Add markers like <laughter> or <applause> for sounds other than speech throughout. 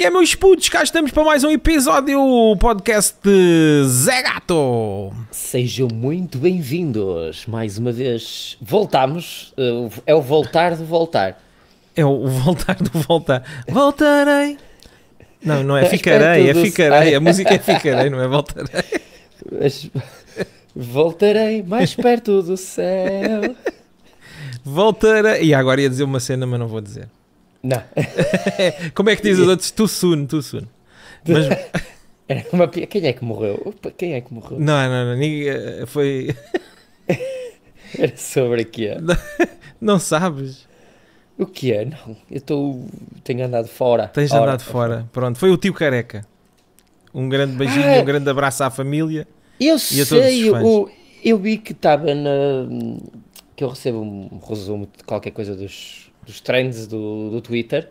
que é, meus putos? Cá estamos para mais um episódio do podcast de Zé Gato. Sejam muito bem-vindos. Mais uma vez, voltamos. Eh, é o voltar do voltar. É o voltar do voltar. Voltarei. Não, não é <laughs> ficarei, é ficarei. A <laughs> música é ficarei, não é voltarei. Mas, voltarei mais perto do céu. Voltarei. E agora ia dizer uma cena, mas não vou dizer. Não. <laughs> Como é que diz os outros? Too soon, too soon. Mas... <laughs> Era uma... Quem é que morreu? Opa, quem é que morreu? Não, não, não. Eh, foi. <laughs> Era sobre aqui. é? Não, não sabes? O que é? Não. Eu estou. Tenho andado fora. Tens Ora, andado tá fora. fora. Pronto. Foi o tio Careca. Um grande beijinho, ah, um grande abraço à família. Eu sei. o. eu vi que estava na. Que eu recebo um resumo de qualquer coisa dos dos trends do, do Twitter.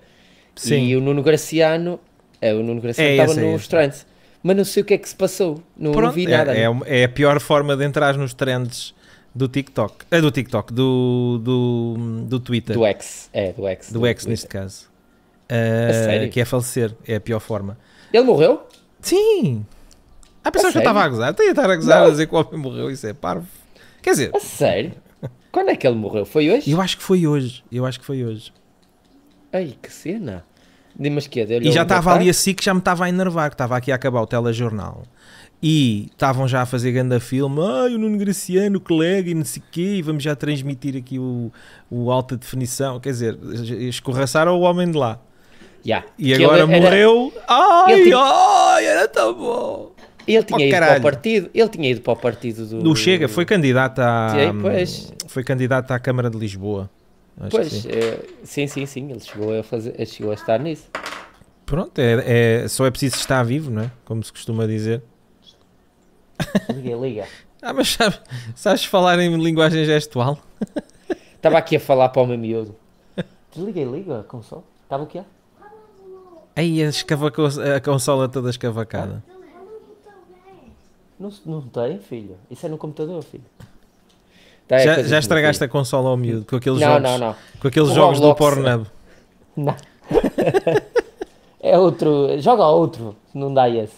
Sim. E o Nuno Graciano, é, o Nuno Graciano estava é é nos trends. Mas não sei o que é que se passou, não, Pronto, não vi é, nada. É, é, a pior forma de entrar nos trends do TikTok. É do TikTok, do, do, do Twitter. Do X, é, do X. Do, do X, Twitter. neste caso. Uh, a eh, sério? Que é falecer, é a pior forma. Ele morreu? Sim! a pessoa que eu estava a gozar, eu estava a gozar não. a dizer que o homem morreu, isso é parvo. Quer dizer, a sério? Quando é que ele morreu? Foi hoje? Eu acho que foi hoje. Eu acho que foi hoje. Ai, que cena! Mas que é, e já estava ali assim que já me estava a enervar, que estava aqui a acabar o telejornal. E estavam já a fazer grande filme, ai, ah, o Nuno Graciano, o colega e não sei o quê, e vamos já transmitir aqui o, o alta definição. Quer dizer, escorraçaram o homem de lá. Yeah. E agora era, morreu. Ai, tipo ai, era tão bom. Ele tinha oh, ido caralho. para o partido, ele tinha ido para o partido do. não Chega, foi candidato a. foi candidato à Câmara de Lisboa. pois, sim. É, sim. sim, sim, ele chegou a, fazer, eh, chegou a estar nisso. Pronto, é, é, só é preciso estar vivo, não é? Como se costuma dizer. Liga, liga. <laughs> ah, mas sabes, sabes falar em linguagem gestual? Estava aqui a falar para o meu miúdo. <laughs> Liga, liga a consola. Estava o que é? Aí escavacou a consola toda escavacada. Ah. Não, não tem, filho. Isso é no computador, filho. Tá, é já, já estragaste a consola ao miúdo com aqueles não, jogos, não, não. Com aqueles jogos do Pornhub. <laughs> Não. é outro. Joga outro, não dá esse.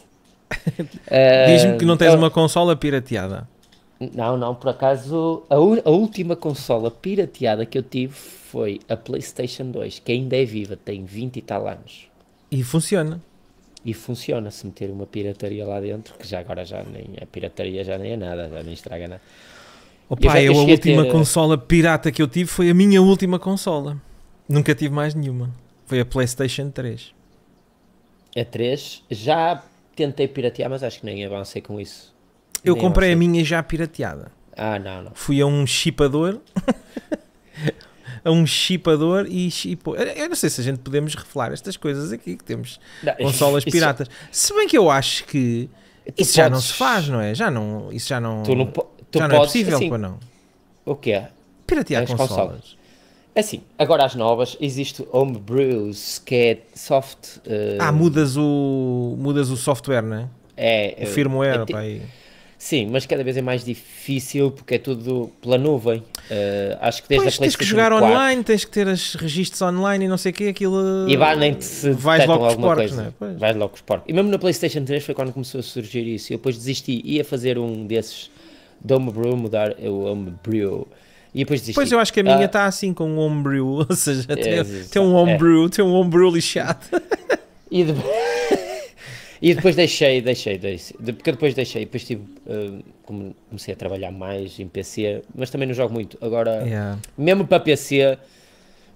<laughs> Diz-me que não tens é... uma consola pirateada. Não, não, por acaso a, a, última consola pirateada que eu tive foi a PlayStation 2, que ainda é viva, tem 20 e tal anos. E funciona e funciona se meter uma pirataria lá dentro, que já agora já nem a pirataria já nem é nada, já nem estraga nada. Opa, eu, eu a última ter... Eh, consola pirata que eu tive foi a minha última consola. Nunca tive mais nenhuma. Foi a PlayStation 3. A 3 já tentei piratear, mas acho que nem avancei com isso. Eu nem comprei avancei. a minha já pirateada. Ah, não, não. Fui a um chipador <laughs> a um chipador e chipou. Eu não sei se a gente podemos reflar estas coisas aqui, que temos não, consolas piratas. Se bem que eu acho que isso podes, já não se faz, não é? Já não, isso já não, tu não, tu já não é podes, é possível, assim, não? O que é? Piratear consolas. consolas. É assim, agora as novas, existe Homebrews, que é soft... Uh... Ah, eh, mudas o, mudas o software, não é? É. O firmware, é, pá, aí. Sim, mas cada vez é mais difícil porque é tudo pela nuvem. Uh, acho que desde pois, a tens que jogar 4, online, tens que ter as registros online e não sei o que, aquilo e E nem se vais logo alguma porcos, né? Vais logo os porcos. E mesmo na PlayStation 3 foi quando começou a surgir isso. Eu depois desisti, ia fazer um desses homebrew, mudar é o homebrew. E depois desisti. Pois eu acho que a minha ah, está ah, assim com um homebrew, <laughs> ou seja, é, tem, tem um é. homebrew, é. tem um homebrew lixado. <laughs> E depois. E depois deixei, deixei, deixei. Porque depois deixei, depois tive, uh, comecei a trabalhar mais em PC, mas também não jogo muito. Agora, yeah. mesmo para PC,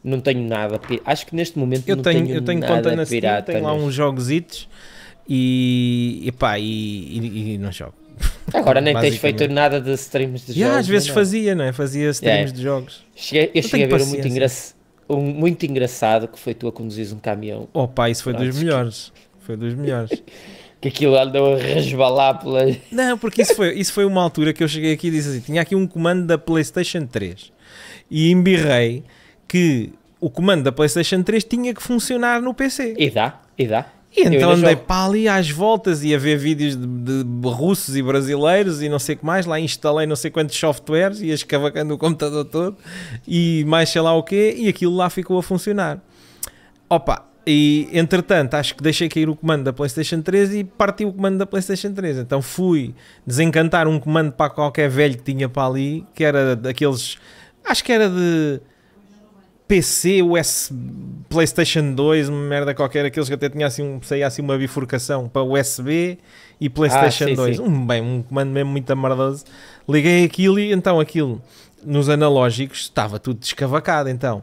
não tenho nada. Acho que neste momento eu não tenho, tenho Eu tenho nada conta na Steam, tenho lá uns jogositos e, e pá, e, e, e não jogo. Agora nem tens feito nada de streams de yeah, jogos. Às vezes não. É? fazia, não é? Fazia streams yeah. de jogos. Cheguei, eu não cheguei a ver um muito, um muito, engraçado que foi tu a conduzir um caminhão. Oh pá, isso foi Pronto, dos melhores. Que... Foi dos melhores. <laughs> que aquilo andou a resbalar pela. Não, porque isso foi, isso foi uma altura que eu cheguei aqui e disse assim: tinha aqui um comando da PlayStation 3 e embirrei que o comando da PlayStation 3 tinha que funcionar no PC. E dá, e dá. E então andei jogo. para ali às voltas e a ver vídeos de, de, russos e brasileiros e não sei o que mais. Lá instalei não sei quantos softwares e escavacando o computador todo e mais sei lá o quê. E aquilo lá ficou a funcionar. Opa, e entretanto, acho que deixei cair o comando da PlayStation 3 e parti o comando da PlayStation 3. Então fui desencantar um comando para qualquer velho que tinha para ali, que era daqueles. Acho que era de PC, USB, PlayStation 2, uma merda qualquer, aqueles que até tinha assim, saía assim uma bifurcação para USB e PlayStation ah, sim, 2. Sim. Um, bem, um comando mesmo muito amardoso. Liguei aquilo e então aquilo nos analógicos estava tudo descavacado. Então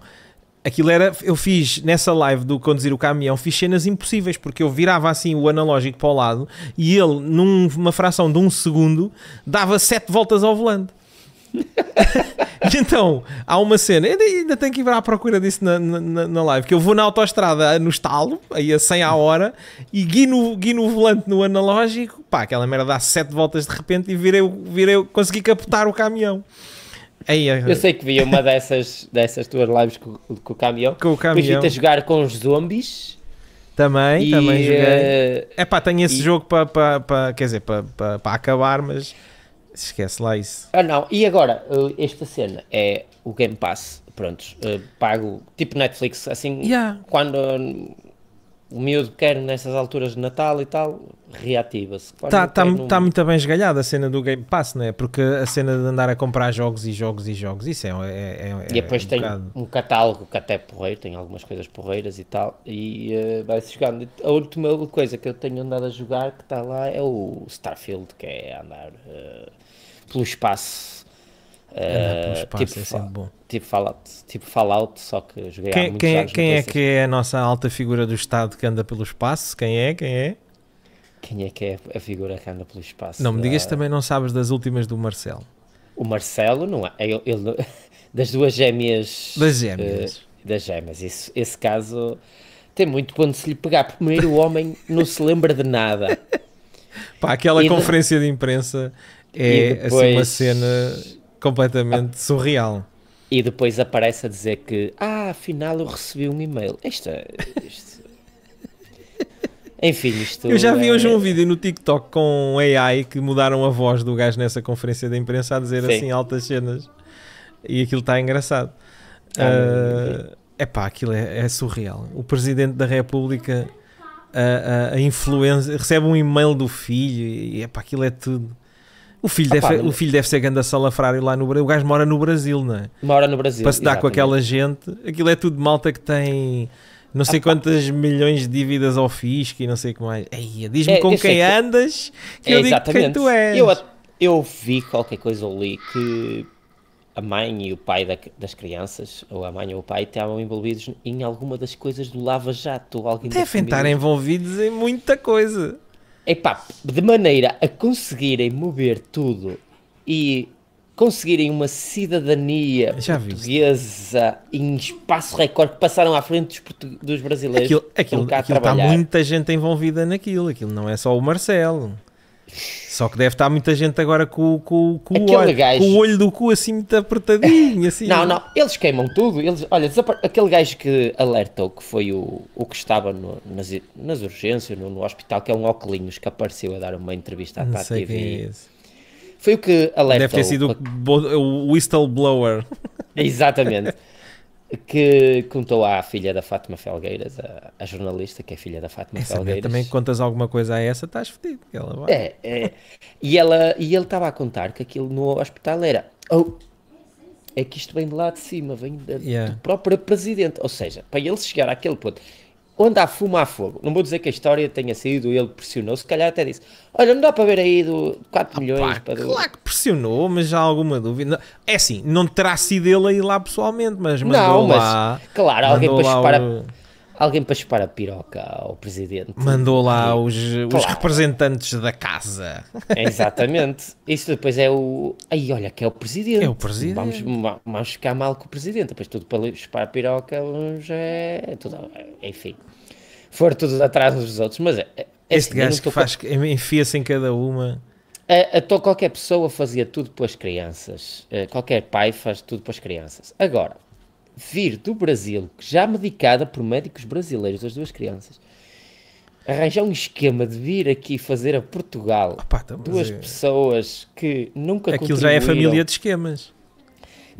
aquilo era. Eu fiz nessa live do conduzir o caminhão, fiz cenas impossíveis, porque eu virava assim o analógico para o lado e ele, numa fração de um segundo, dava sete voltas ao volante. <laughs> então, há uma cena, ainda, ainda tenho que ir à procura disso na, na, na live, que eu vou na autoestrada no estalo, aí a 100 à hora, e guino, guino o volante no analógico, pá, aquela merda dá 7 voltas de repente e virei, virei, consegui captar o caminhão. Ei, eu... eu... sei que vi uma dessas, dessas tuas lives com, com o caminhão. Com o caminhão. Depois jogar com os zombies. Também, e, também joguei. É eh, pá, tenho esse e... jogo para, para, para, quer dizer, para, acabar, mas esquece lá isso. Ah não, e agora, eh, esta cena é o Game Pass, pronto eh, pago, tipo Netflix, assim, yeah. quando o miúdo quer nessas alturas de Natal e tal, reativa-se. Está tá, tá é num... tá muito bem esgalhada a cena do Game Pass, não é? Porque a cena de andar a comprar jogos e jogos e jogos, isso é. é, é, é e depois é um tem bocado... um catálogo que até é porreiro, tem algumas coisas porreiras e tal, e uh, vai-se jogando. A última coisa que eu tenho andado a jogar que está lá é o Starfield, que é andar uh, pelo espaço. Uh, tipo, é bom. Tipo Fallout, tipo Fallout, só que joguei quem, há muitos quem, é, anos, Quem é que é a nossa alta figura do Estado que anda pelo espaço? Quem é? Quem é? Quem é que é a figura que anda pelo espaço? Não, me digas que também não sabes das últimas do Marcelo. O Marcelo, não é? é ele, ele <laughs> das duas gêmeas. Das gêmeas. Uh, das gêmeas. Isso, esse caso tem muito ponto se lhe pegar. Primeiro, o homem não se lembra de nada. <laughs> Pá, aquela e conferência de... de imprensa é depois... assim, uma cena completamente surreal. E depois aparece a dizer que, ah, afinal eu recebi um e-mail. esta <laughs> Enfim, isto. Eu já vi hoje é- um vídeo no TikTok com AI que mudaram a voz do gajo nessa conferência da imprensa a dizer Sim. assim altas cenas e aquilo está engraçado. É ah, uh, ah, pá, aquilo é, é, surreal. O presidente da República a, a, a influência, recebe um e-mail do filho e é pá, aquilo é tudo. O filho, Opa, deve, o filho deve ser ganda salafrário lá no Brasil. O gajo mora no Brasil, não é? Mora no Brasil. Para se dar exatamente. com aquela gente. Aquilo é tudo malta que tem não sei ah, quantas pá. milhões de dívidas ao fisco e não sei o que mais. Diz-me é, com quem que... andas que é, eu digo exatamente. quem tu és. Eu, eu vi qualquer coisa ali que a mãe e o pai da, das crianças, ou a mãe ou o pai, estavam envolvidos em alguma das coisas do Lava Jato. Alguém Devem estar envolvidos em muita coisa. Epá, de maneira a conseguirem mover tudo e conseguirem uma cidadania portuguesa em espaço recorde que passaram à frente dos, dos brasileiros. Aquilo, aquilo, aquilo está muita gente envolvida naquilo, aquilo não é só o Marcelo. Só que deve estar muita gente agora com, com, com, o, olho, gajo... com o, olho, do cu assim muito apertadinho. Assim. Não, não, eles queimam tudo. Eles, olha, desapar... aquele gajo que alertou que foi o, o que estava no, nas, nas urgências, no, no, hospital, que é um óculos que apareceu a dar uma entrevista à não TV. É foi o que alertou. Deve ter sido o whistleblower. <laughs> Exatamente. que contou à filha da Fátima Felgueiras, a, a jornalista que é filha da Fátima essa Felgueiras. Também contas alguma coisa a essa, estás fedido. Ela é, é, E, ela, e ele estava a contar que aquilo no hospital era. Oh, é que isto vem de lá de cima, vem da, yeah. do próprio presidente. Ou seja, para ele chegar àquele ponto onde há fumo há fogo. Não vou dizer que a história tenha sido, ele pressionou, se calhar até disse: Olha, não dá para ver aí do 4 ah, milhões. para claro do... que pressionou, mas há alguma dúvida. É assim, não terá sido ele aí lá pessoalmente, mas mandou não, mas, lá. Claro, alguém depois para alguém para chupar a piroca ao presidente. Mandou lá os, os representantes da casa. É, exatamente. Isso depois é o. Aí olha, que é o presidente. É o presidente. Vamos, vamos ficar mal com o presidente. Depois tudo para chupar a piroca, já é. Tudo, enfim. Foram todos atrás dos outros. Mas é, é, é este assim, gajo que faz. Com... enfia-se em cada uma. A, a, qualquer pessoa fazia tudo para as crianças. Eh, qualquer pai faz tudo para as crianças. Agora, vir do Brasil, já medicada por médicos brasileiros, as duas crianças, arranjar um esquema de vir aqui fazer a Portugal Opa, então, duas é... pessoas que nunca Aquilo já é família de esquemas.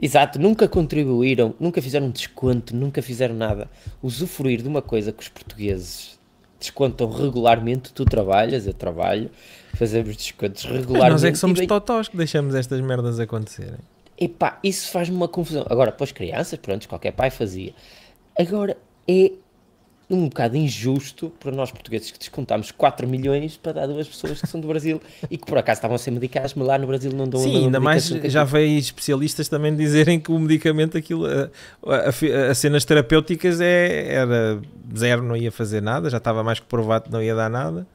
Exato, nunca contribuíram, nunca fizeram desconto, nunca fizeram nada. Usufruir de uma coisa que os portugueses descontam regularmente, tu trabalhas, eu trabalho, fazemos descontos regularmente. Mas nós é que somos vem... totós que deixamos estas merdas acontecerem. Epá, isso faz-me uma confusão. Agora, para as crianças, pronto, qualquer pai fazia. Agora, é um bocado injusto para nós portugueses que descontámos 4 milhões para dar duas pessoas que são do Brasil <laughs> e que por acaso estavam a ser medicadas, mas lá no Brasil não dão Sim, ainda mais é já tipo veio especialistas também dizerem que o medicamento, aquilo, a, cenas terapêuticas é, era zero, não ia fazer nada, já estava mais que provado que não ia dar nada.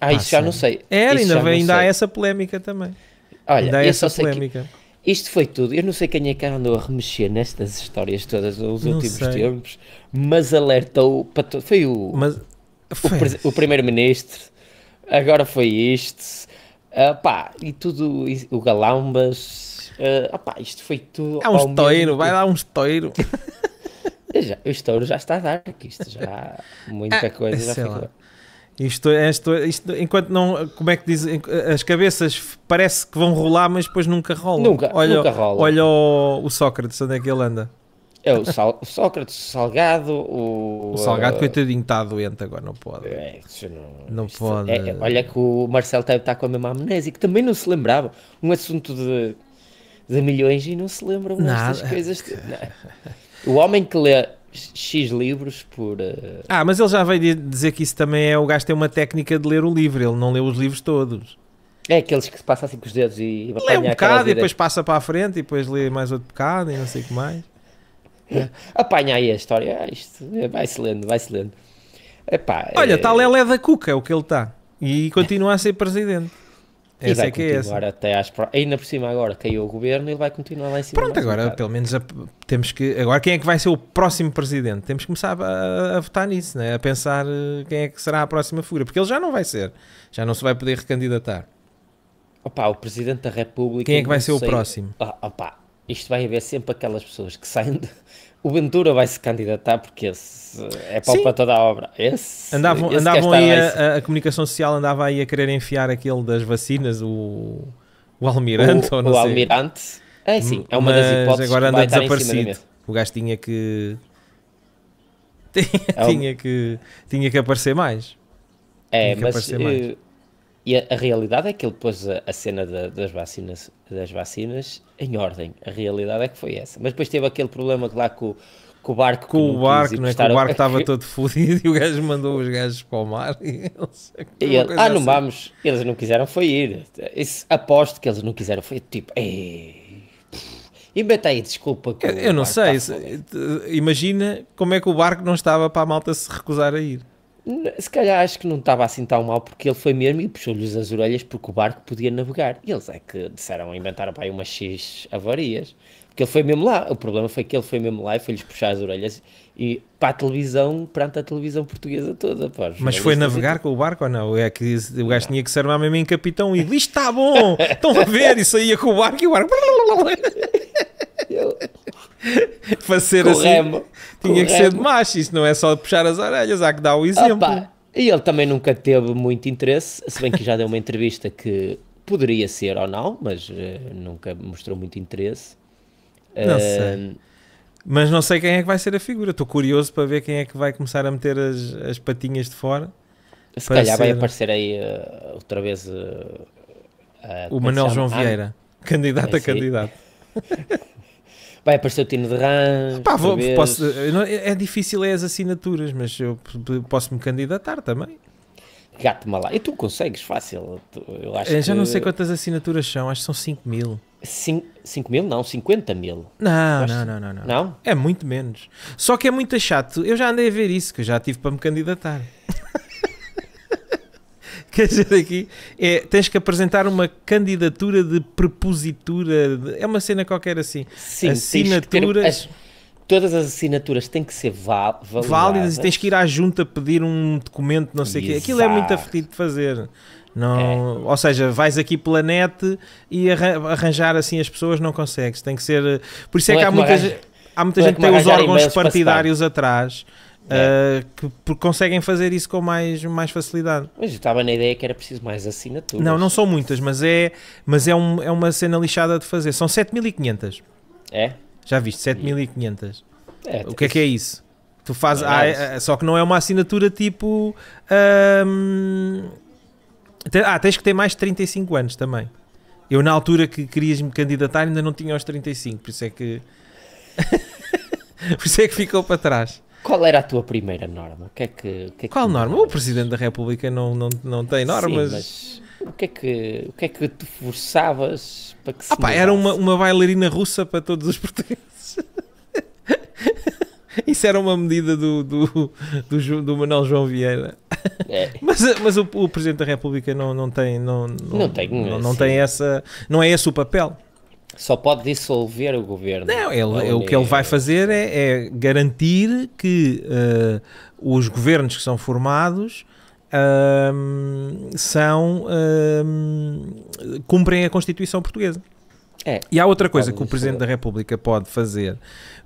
Ah, ah isso sim. já não sei. É, ainda, vem, ainda sei. há essa polémica também. Olha, ainda há essa polémica. Que isto foi tudo. Eu não sei quem é que andou a remexer nestas histórias todas nos últimos sei. tempos, mas alertou para todo. Foi o, mas, foi. o, o primeiro-ministro, agora foi isto. Uh, pá, e tudo, o Galambas. Uh, ah, opá, isto foi tudo. É um estouro, vai dar um estouro. <laughs> o estouro já está a dar, que isto já. <laughs> Muita ah, coisa já ficou. Lá. Isto, é, isto, isto, enquanto não, como é que diz, as cabeças parece que vão rolar, mas depois nunca rolam. Nunca, olha, nunca rola. Olha o, o, Sócrates, onde é que ele anda? É o, Sal, o Sócrates, o Salgado, o... O Salgado, uh, coitadinho, está doente agora, não pode. É, não, não pode. É, é, olha que o Marcelo está, está com a mesma amnésia, que também não se lembrava. Um assunto de, de milhões e não se lembram destas coisas. Que, o homem que lê X livros por. Uh... Ah, mas ele já veio dizer que isso também é. O gajo tem uma técnica de ler o livro, ele não leu os livros todos. É aqueles que se passa assim com os dedos e, e Lê um bocado e depois passa para a frente e depois lê mais outro bocado e não sei o que mais. <laughs> Apanha aí a história, ah, isto vai-se lendo, vai-se lendo. Epá, Olha, está eh, é... Lelé da Cuca é o que ele está e continua a ser presidente. Ele é Isso vai é que é continuar é até às pro... Ainda por cima agora caiu o governo e ele vai continuar lá em cima. Pronto, agora pelo menos a... temos que. Agora quem é que vai ser o próximo presidente? Temos que começar a, a votar nisso, né? a pensar eh, quem é que será a próxima figura, porque ele já não vai ser, já não se vai poder recandidatar. Opa, o presidente da República. Quem é que vai ser o próximo? Ah, opa, isto vai haver sempre aquelas pessoas que saem de o Ventura vai se candidatar porque esse é pau para toda a obra. Esse, andavam esse andavam aí, a, a, comunicação social andava aí a querer enfiar aquele das vacinas, o, o Almirante o, ou não o sei. Almirante. É sim, é uma Mas das hipóteses. agora anda desaparecido. O gajo tinha que. <laughs> É tinha, é um... tinha, que, tinha que aparecer mais. É, mas eh, mais. e a, a, realidade é que ele pôs a, a cena das vacinas, das vacinas em ordem. A realidade é que foi essa. Mas depois teve aquele problema lá com, com o barco. Com o barco, não é? Que o barco estava todo fodido e o gajo mandou os gajos para o mar. E <laughs> e ele, ah, não assim. vamos. Eles não quiseram foi ir. Esse, aposto que eles não quiseram foi tipo. Ei, mete aí, desculpa. eu não sei. Imagina como é que o barco não estava para a malta se recusar a ir. Se calhar acho que não estava assim tão mal, porque ele foi mesmo e puxou-lhes as orelhas porque o barco podia navegar. E eles é que disseram, inventaram para aí umas X avarias. Porque ele foi mesmo lá. O problema foi que ele foi mesmo lá e foi-lhes puxar as orelhas e para a televisão, perante a televisão portuguesa toda. Pá, Mas foi navegar com o barco ou não? É que o gajo tinha que o armar mesmo em capitão e isto está bom, estão a ver, e saía é com o barco e o barco. <laughs> <laughs> para ser assim, remo. tinha que ser de macho. Isso não é só puxar as orelhas, há que dar o um exemplo. Opa. E ele também nunca teve muito interesse, se bem que já deu uma entrevista que poderia ser ou não, mas uh, nunca mostrou muito interesse. Não uh, sei. Mas não sei quem é que vai ser a figura. Estou curioso para ver quem é que vai começar a meter as, as patinhas de fora. Se calhar ser... vai aparecer aí uh, outra vez o Manuel João Vieira, ah, candidato é a assim. candidato. <laughs> Vai aparecer o Tino de Rã. Eh, é, é difícil é as assinaturas, mas eu posso me candidatar também. Gato malado. E tu consegues, fácil. Eu acho eu eh, já não sei quantas assinaturas são, acho que são 5 mil. 5, 5 mil? Não, 50 mil. Não, não, não, não, não, não. É muito menos. Só que é muito chato. Eu já andei a ver isso, que eu já tive para me candidatar. <laughs> Quer dizer aqui é, tens que apresentar uma candidatura de prepositura, de, é uma cena qualquer assim. Sim, assinaturas todas as assinaturas têm que ser válidas e tens que ir à junta pedir um documento, não sei o quê. Aquilo é muito afetido de fazer. Não, é. Ou seja, vais aqui pela net e arranjar assim as pessoas não consegues. Tem que ser. Eh, por isso é é não é que há, muita, há muita, há muita gente que tem os órgãos partidários atrás. É. Ah, que, porque conseguem fazer isso com mais, mais facilidade. Mas eu estava na ideia que era preciso mais assinaturas. Não, não são muitas, mas é, mas é, um, é uma cena lixada de fazer. São 7500. É? Já viste, 7500. É, o que é que é isso? Tu fazes, ah, é é, é, só que não é uma assinatura tipo. Hum, ah, tens que ter mais de 35 anos também. Eu, na altura que querias me candidatar, ainda não tinha os 35, por isso é que. <laughs> por isso é que ficou para trás. Qual era a tua primeira norma? O que é que, que é Qual que norma? O Presidente da República não, não, não tem normas. Sim, mas o que é que, o que, é que te forçavas para que se. Ah, pá, era uma, uma bailarina russa para todos os <laughs> portugueses. Isso era uma medida do, do, do, do Manuel João Vieira. É. <laughs> Mas, mas o, o, Presidente da República não, não tem, não, não, não tem, não, não tem essa. Não é esse o papel. Só pode dissolver o governo. Não, ele, ele o que ele vai é- fazer é, é garantir que uh, os governos que são formados eh, são eh, cumprem a Constituição portuguesa. É, e há outra coisa que o Presidente é- da República pode fazer,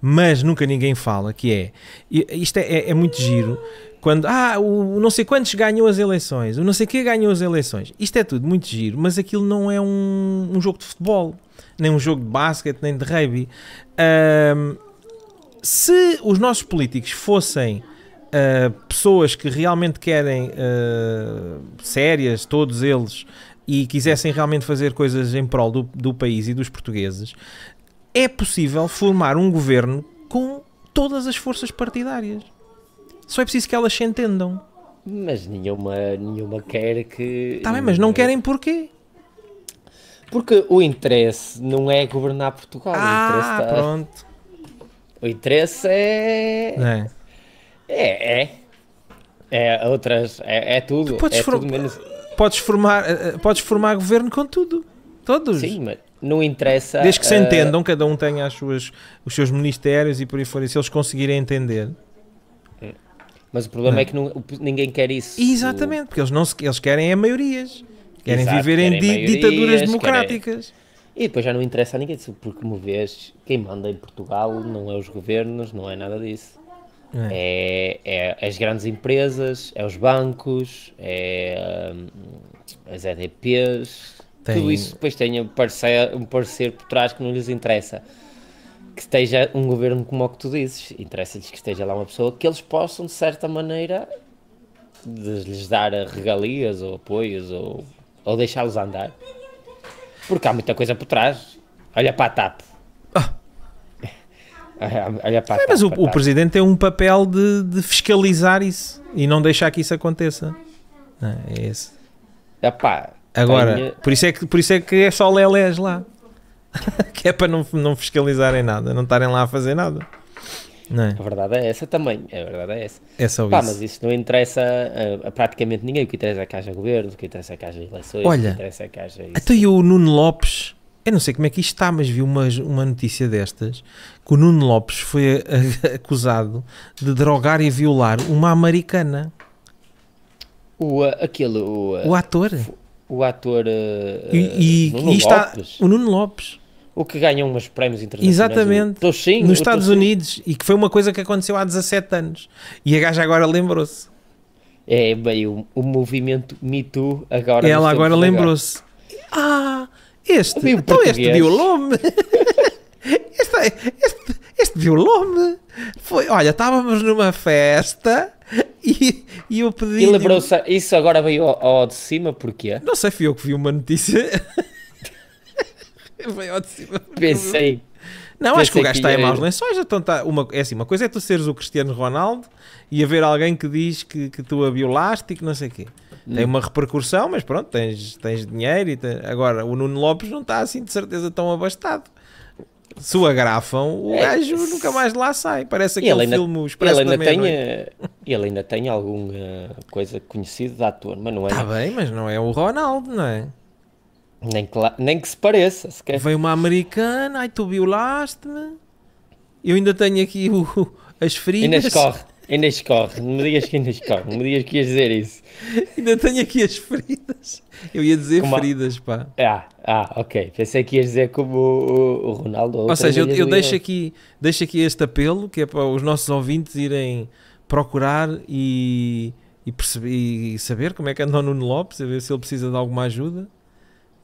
mas nunca ninguém fala, que é isto é, é, é muito giro quando ah, o, o não sei quantos ganhou as eleições, o não sei que ganhou as eleições. Isto é tudo muito giro, mas aquilo não é um, um jogo de futebol, nem um jogo de basquete, nem de rugby. Uh, se os nossos políticos fossem uh, pessoas que realmente querem uh, sérias, todos eles, e quisessem realmente fazer coisas em prol do, do país e dos portugueses, é possível formar um governo com todas as forças partidárias só é preciso que elas se entendam. Mas nenhuma, nenhuma quer que. Está bem, mas não querem porquê? Porque o interesse não é governar Portugal. Ah, o interesse tá- pronto. O interesse é. É. É. é. é outras. É, é tudo. Tu podes, é tudo menos... podes, formar, eh, eh, podes formar governo com tudo. Todos. Sim, mas não interessa. Desde que se eh, entendam, cada um tenha as suas, os seus ministérios e por aí fora. E se eles conseguirem entender. Mas o problema não. é que não, ninguém quer isso. Exatamente, porque eles, não se, eles querem é maiorias. Querem Exato, viver querem em di maiorias, ditaduras democráticas. Querem... E depois já não interessa a ninguém, porque como vês, quem manda em Portugal não é os governos, não é nada disso. É. É, é, as grandes empresas, é os bancos, é hum, as EDPs, tem... tudo isso depois tem um parecer, um parecer por trás que não lhes interessa que esteja um governo como o que tu dizes, interessa-lhes que esteja lá uma pessoa que eles possam, de certa maneira, de lhes dar regalias ou apoios ou, ou deixá-los andar. Porque há muita coisa por trás. Olha para a TAP. Ah. <laughs> olha, para a é, TAP, mas o, o presidente tem um papel de, de, fiscalizar isso e não deixar que isso aconteça. É, é esse. Epá, Agora, tenho... por, isso é que, por isso é que é só lelés lá. <laughs> que é para não, não fiscalizarem nada, não estarem lá a fazer nada. É? A verdade é essa também, a verdade é essa. É só Pá, isso. Mas isso não interessa a, a, praticamente ninguém. O que interessa é que haja Governo, o que interessa é que haja Eleições, Olha, o que interessa é a Isso. Até eu, o Nuno Lopes, eu não sei como é que isto está, mas vi uma, uma notícia destas que o Nuno Lopes foi a, <laughs> acusado de drogar e violar uma americana. O, aquele, o, o ator. O, ator. Uh, e, e, eh, Nuno e está, o Nuno Lopes o que ganham uns prémios internacionais. Exatamente. Nos Estados Unidos, e que foi uma coisa que aconteceu há 17 anos. E a gaja agora lembrou-se. É, bem, o, o, movimento Me Too agora... Ela agora lembrou-se. Ah, este, Amigo então português. este violou-me. <laughs> este, este, este violou-me. Foi, olha, estávamos numa festa... E, e eu pedi. E lembrou-se, isso agora veio ao, ao de cima, porquê? Não sei, fui eu que vi uma notícia Veio ao de cima. Pensei. Não, Pensei acho que o gajo está em maus lençóis. Então tá, uma, é assim, uma coisa é tu seres o Cristiano Ronaldo e haver alguém que diz que, que tu a violaste e que não sei o quê. Hum. Tem uma repercussão, mas pronto, tens, tens dinheiro. E tens... Agora, o Nuno Lopes não está assim de certeza tão abastado. Se o agrafam, o é, gajo nunca mais lá sai. Parece aquele ainda, filme Expresso ele ainda tenha eh, Ele ainda tem alguma coisa conhecida de ator, mas não é. Está bem, mas não é o Ronaldo, não é? Nem que, lá, nem que se pareça, sequer. Veio uma americana, ai tu violaste-me. Eu ainda tenho aqui o, as feridas. Ainda escorre, ainda escorre. Não me digas que ainda escorre, não me digas que ias dizer isso. ainda tenho aqui as feridas. Eu ia dizer como feridas, pá. Ah, ah, ok. Pensei que ias dizer como o, o Ronaldo. Ou seja, eu, eu deixo, aqui, deixo aqui este apelo que é para os nossos ouvintes irem procurar e, e, perceber, e saber como é que anda o Nuno Lopes, a ver se ele precisa de alguma ajuda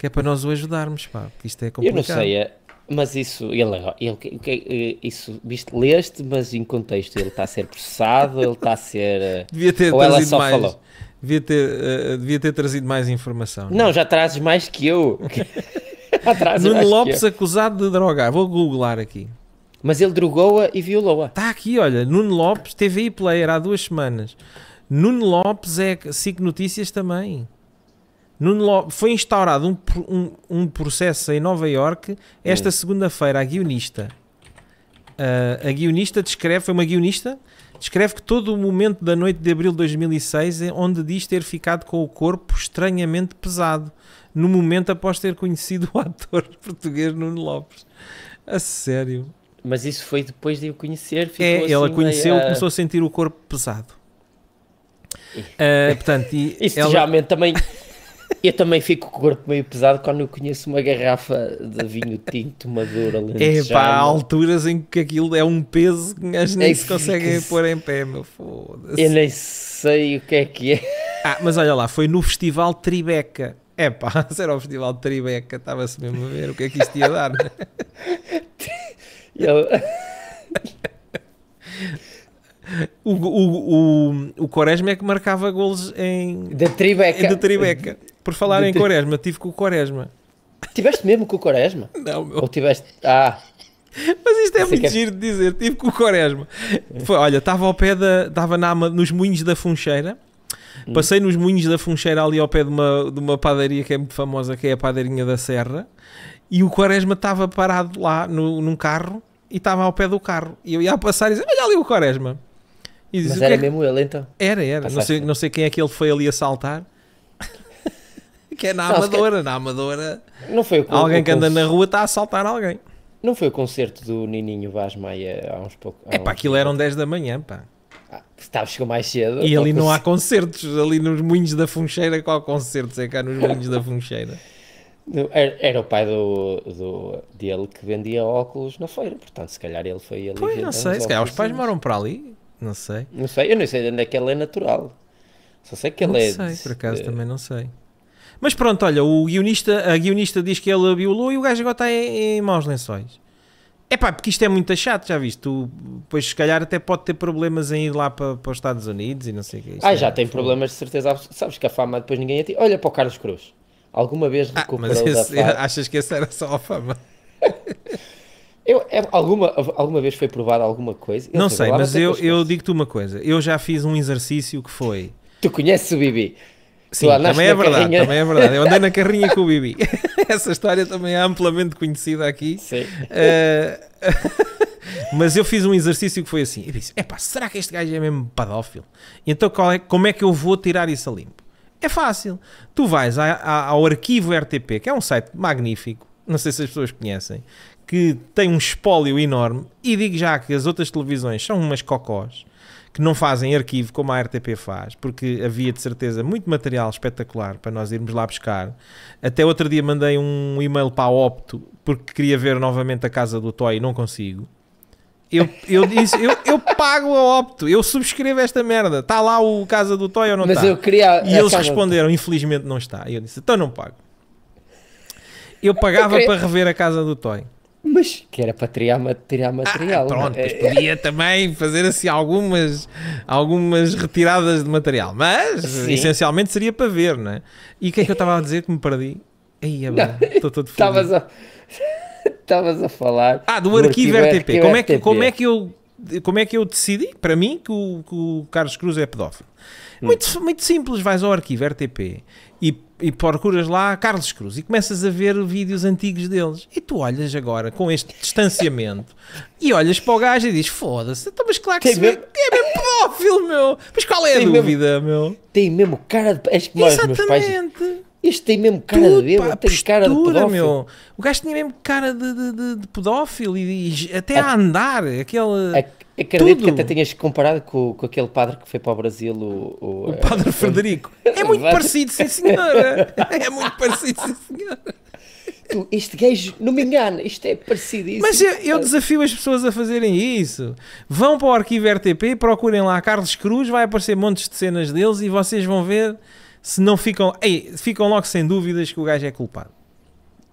que é para nós o ajudarmos, pá, porque isto é complicado. Eu não sei, é, mas isso, ele, ele, ele isso, viste, leste, mas em contexto, ele está a ser processado, ele está a ser. Eh, devia ter ou ela só mais. falou. Devia ter, uh, devia ter trazido mais informação. Não, é? já trazes mais que eu. <laughs> <laughs> Nuno Lopes eu. acusado de drogar. Ah, vou googlar aqui. Mas ele drogou-a e violou-a. Está aqui, olha. Nuno Lopes, TVI Player, há duas semanas. Nuno Lopes é SIC Notícias também foi instaurado um, um, um processo em Nova Iorque esta hum. segunda-feira a guionista. Uh, a guionista descreve, foi uma guionista, descreve que todo o momento da noite de abril de 2006 é onde diz ter ficado com o corpo estranhamente pesado, no momento após ter conhecido o <laughs> ator português Nuno Lopes. A sério. Mas isso foi depois de o conhecer? Ficou é, assim ela conheceu e meia... começou a sentir o corpo pesado. Uh, portanto, e <laughs> Isso ela... também eu também fico com o corpo meio pesado quando eu conheço uma garrafa de vinho tinto maduro alentejano. É pá, há alturas em que aquilo é um peso que as é nem é se conseguem se... pôr em pé, meu foda-se. Eu nem sei o que é que é. Ah, mas olha lá, foi no Festival Tribeca. É pá, <laughs> se era o Festival Tribeca, estava-se mesmo a ver o que é que isto ia dar. Né? <laughs> eu... <laughs> <laughs> O, o, o, o Quaresma é que marcava golos em. Da Tribeca. Da Tribeca. Por falar de em tri... Quaresma, tive com o Quaresma. Tiveste mesmo com o Quaresma? Não, meu. Ou tiveste. Ah. Mas isto é Você muito quer... É- giro de dizer. Tive com o Quaresma. Foi, olha, estava ao pé da. Estava na, nos moinhos da Funcheira. Hum. Passei nos moinhos da Funcheira ali ao pé de uma, de uma padaria que é muito famosa, que é a Padeirinha da Serra. E o Quaresma estava parado lá no, num carro e estava ao pé do carro. E eu ia passar e dizia: Olha ali o Quaresma. Diz, Mas era é mesmo ele então? Era, era. não sei, não sei quem é que ele foi ali assaltar. <laughs> que é na não, Amadora. Que... Na Amadora. Não foi o Alguém que anda na rua está a assaltar alguém. Não foi o concerto do Nininho Vaz Maia há uns poucos. É pá, aquilo eram 10 da manhã, pá. Ah, tá, chegou mais cedo. E ali não há concertos. Ali nos Moinhos da Funcheira, qual concerto? É cá nos Moinhos da Funcheira. <laughs> Era, era, o pai do, do, dele que vendia óculos na feira, portanto, se calhar ele foi ali. Pois, não sei, se calhar os pais moram para ali não sei. Não sei, eu não sei de onde é que ela é natural. Só sei que ela não é. Não sei, de... por acaso também não sei. Mas pronto, olha, o guionista, a guionista diz que ela violou e o gajo agora está em, em maus lençóis. É pá, porque isto é muito chato, já viste? Tu, pois se calhar até pode ter problemas em ir lá para, para os Estados Unidos e não sei o que. Ah, é, já tem foi. problemas de certeza. Sabes que a fama depois ninguém atira. Olha para o Carlos Cruz. Alguma vez ah, recuperou ah, mas esse, da fama. <laughs> Achas que essa era só a fama? <laughs> Eu, é, alguma, alguma vez foi provada alguma coisa? Eu não sei, sei mas é eu, eu digo-te uma coisa. Eu já fiz um exercício que foi... Tu conheces o Bibi? Sim, também é verdade, carrinha. também é verdade. Eu andei na <laughs> carrinha com o Bibi. <laughs> Essa história também é amplamente conhecida aqui. Sim. Uh, <laughs> mas eu fiz um exercício que foi assim. Eu disse, epá, será que este gajo é mesmo pedófilo? Então é, como é que eu vou tirar isso a limpo? É fácil. Tu vais a, a, ao arquivo RTP, que é um site magnífico, não sei se as pessoas conhecem, que tem um espólio enorme e digo já que as outras televisões são umas cocós que não fazem arquivo como a RTP faz, porque havia de certeza muito material espetacular para nós irmos lá buscar. Até outro dia mandei um e-mail para a Opto porque queria ver novamente a casa do Toy e não consigo. Eu, eu, disse, eu, eu pago a opto, eu subscrevo esta merda. Está lá o Casa do Toy ou não Mas está? Eu queria e eles responderam: outra. infelizmente não está. E eu disse: então não pago. Eu pagava eu queria... para rever a Casa do Toy. Mas que era para triar, tirar ah, material. Ah, pronto, mas é? podia também fazer assim algumas, algumas retiradas de material, mas Sim. essencialmente seria para ver, não é? E o que é que eu estava a dizer que me perdi? Aí, é estou todo Estavas a, <laughs> estavas a falar. Ah, do, do arquivo, arquivo RTP. Como, é que, como, é que eu, como é que eu decidi, para mim, que o, que o Carlos Cruz é pedófilo? Hum. Muito, muito simples, vais ao arquivo RTP e e procuras lá Carlos Cruz e começas a ver vídeos antigos deles. E tu olhas agora com este distanciamento e olhas para o gajo e dizes: Foda-se, então, mas claro que tem se mesmo... é mesmo pedófilo, meu. Mas qual é a tem dúvida, mesmo... meu? Tem mesmo cara de. Acho que Exatamente. Meus pais... Este tem mesmo cara Tudo, de bêbado, pá, tem postura, cara de pedófilo. Meu. O gajo tinha mesmo cara de, de, de, de pedófilo e, e até a, a, andar, aquele... A, acredito tudo. que até tenhas comparado com, com aquele padre que foi para o Brasil, o... O, o padre é, Frederico. <laughs> É muito parecido, sim senhora. É muito parecido, sim senhora. este gajo, não me engano, isto é parecido. Mas eu, eu, é desafio as pessoas a fazerem isso. Vão para o arquivo RTP, procurem lá Carlos Cruz, vai aparecer montes de cenas deles e vocês vão ver se não ficam, ei, ficam logo sem dúvidas que o gajo é culpado.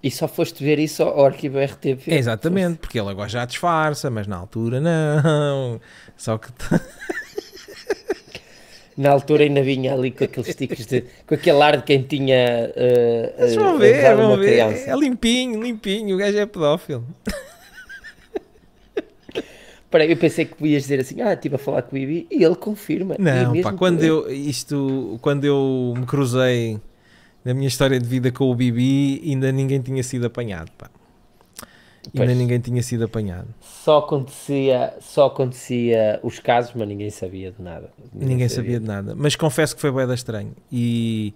E só foste ver isso ao arquivo RTP? exatamente, porque ele agora já disfarça, mas na altura não. Só que. <laughs> na altura ainda vinha ali com aqueles tiques de. com aquele ar de quem tinha. Uh, vão eh, ver, vão ver. É limpinho, limpinho, o gajo é pedófilo. Peraí, eu pensei que ias dizer assim, ah, estive a falar com o Ibi e ele confirma. Não, pá, quando eu, isto, quando eu me cruzei na minha história de vida com o Bibi, ainda ninguém tinha sido apanhado, pá. Pois. Ainda ninguém tinha sido apanhado. Só acontecia, só acontecia os casos, mas ninguém sabia de nada. Ninguém, ninguém sabia. sabia de nada. Mas confesso que foi bem estranho. E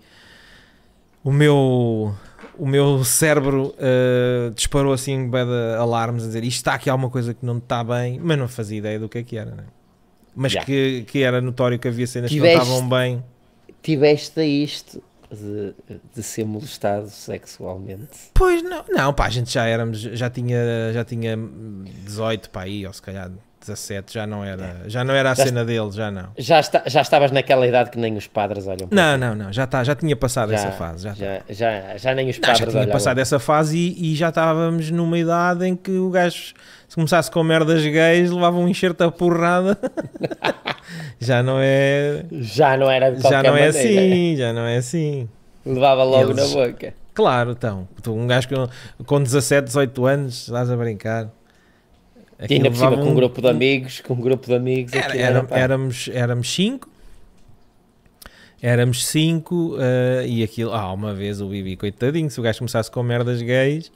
o meu o meu cérebro uh, disparou assim de alarmes a dizer isto está aqui alguma coisa que não está bem, mas não fazia ideia do que é que era, né? mas yeah. que, que era notório que havia cenas tiveste, que não estavam bem. Tiveste isto de, de ser molestado sexualmente. Pois não, não, pá, a gente já éramos, já tinha, já tinha 18 para aí, ou se calhar 17 já não era, é. já não era a já cena dele, já não. Já, está, já estavas naquela idade que nem os padres olham Não, não, não, já, tá, já tinha passado já, essa fase. Já, tá. já, já, já, nem os padres não, Já tinha passado essa fase e, e, já estávamos numa idade em que o gajo, se começasse com merdas gays, levava um enxerto a porrada. <laughs> já não é. Já não era. já não é assim, já não é assim. Levava logo Eles, na boca. Claro, então. Um gajo com, com 17, 18 anos, estás a brincar. Aquilo é ainda por com um grupo de amigos, com um grupo de amigos. Era, era, era éramos, éramos cinco. Éramos cinco uh, e aquilo... Ah, uma vez o Bibi, coitadinho, se o gajo começasse com merdas gays,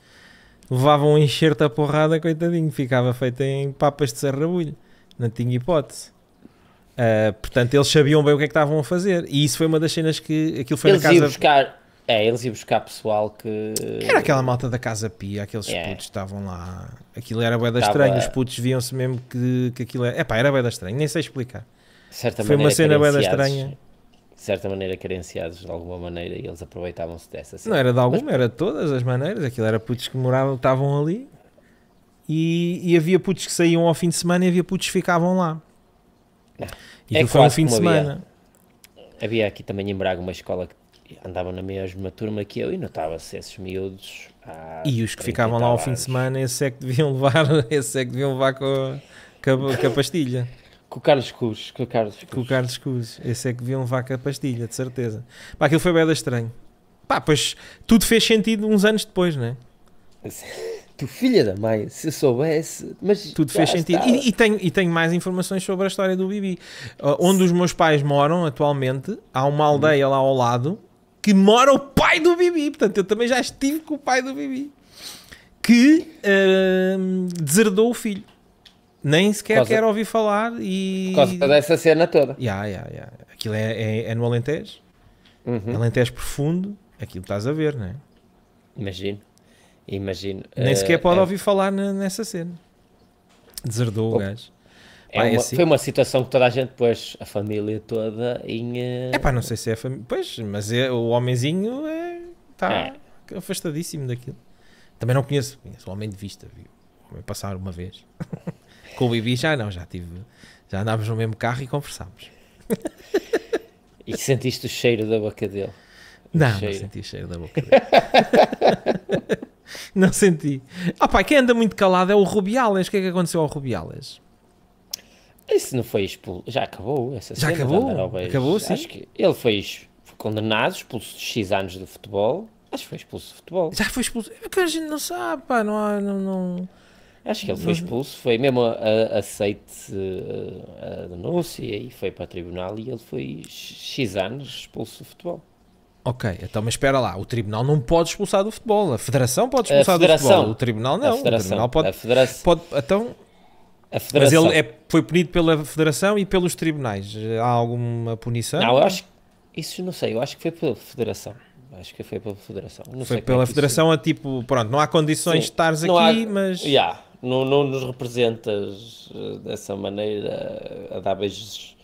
levava um enxerto a porrada, coitadinho. Ficava feito em papas de serrabulho. Não tinha hipótese. Uh, portanto, eles sabiam bem o que é que estavam a fazer. E isso foi uma das cenas que... Aquilo foi eles na casa... Iam buscar é, eles iam buscar pessoal que. Era aquela malta da Casa Pia, aqueles é. putos estavam lá. Aquilo era boeda estranha os putos viam-se mesmo que, que aquilo é- era. é pá, era boeda estranha nem sei explicar. Certa Foi uma cena boeda estranha. De certa maneira, carenciados de alguma maneira e eles aproveitavam-se dessa cena. Não era de alguma, Mas... era de todas as maneiras. Aquilo era putos que moravam, estavam ali e, e, havia putos que saíam ao fim de semana e havia putos que ficavam lá. Não. É. E é foi um fim de semana. Havia. havia aqui também em Braga uma escola que andavam na mesma turma que eu e notava-se esses miúdos. E os que ficavam lá ao fim de semana, esse é que deviam <laughs> levar, esse é que deviam levar com, com, a, com a <laughs> pastilha. Com o Carlos Cruz, com o Carlos Com o Carlos Cruz, esse é que deviam levar com a pastilha, de certeza. Pá, aquilo foi bem estranho. Pá, pois tudo fez sentido uns anos depois, não é? Tu filha da mãe, se soubesse, mas tudo fez sentido. E, e, tenho, e tenho mais informações sobre a história do Bibi. Uh, onde os meus pais moram atualmente, há uma aldeia lá ao lado que mora o pai do Bibi. Portanto, eu também já estive com o pai do Bibi. Que uh, deserdou o filho. Nem sequer quer ouvir falar e... Por causa dessa cena toda. Yeah, yeah, yeah. Aquilo é, é, é no Alentejo. Uhum. Alentejo profundo. Aquilo estás a ver, não é? Imagino. Imagino. Nem sequer eh, pode é... ouvir falar na, nessa cena. Deserdou o, o gajo. É, é uma, assim? Foi uma situação que toda a gente pois, a família toda em. É eh, pá, não sei se é a família. Pois, mas é, o homenzinho é. Está é. afastadíssimo daquilo. Também não conheço. Conheço o homem de vista, viu? passar uma vez. <laughs> Com o Bibi já não, já tive. Já andámos no mesmo carro e conversámos. <laughs> e sentiste o cheiro da boca dele? Não, cheiro. não senti o cheiro da boca dele. <laughs> não senti. Ah pá, quem anda muito calado é o Rubiales. O que é que aconteceu ao Rubiales? Isso não foi expulso. Já acabou essa Já acabou? Acabou, sim. Acho que ele foi condenado, expulso de X anos do futebol. Acho que foi expulso de futebol. Já foi expulso. É Que a gente não sabe, pá. Não há. Não, não... Acho que ele foi expulso. Foi mesmo aceite a, denúncia e foi para o tribunal e ele foi X anos expulso do futebol. Ok, então, mas espera lá, o tribunal não pode expulsar do futebol, a federação pode expulsar a federação, do futebol, o tribunal não, a federação, pode, a federação. Pode, então, mas ele é, foi punido pela federação e pelos tribunais. Há alguma punição? Não, eu acho isso não sei, eu acho que foi pela federação. Acho que foi pela federação. Não foi é pela é federação isso... a tipo, pronto, não há condições Sim, de estares aqui, há, mas. Yeah, não, não nos representas eh, dessa maneira a dar beijos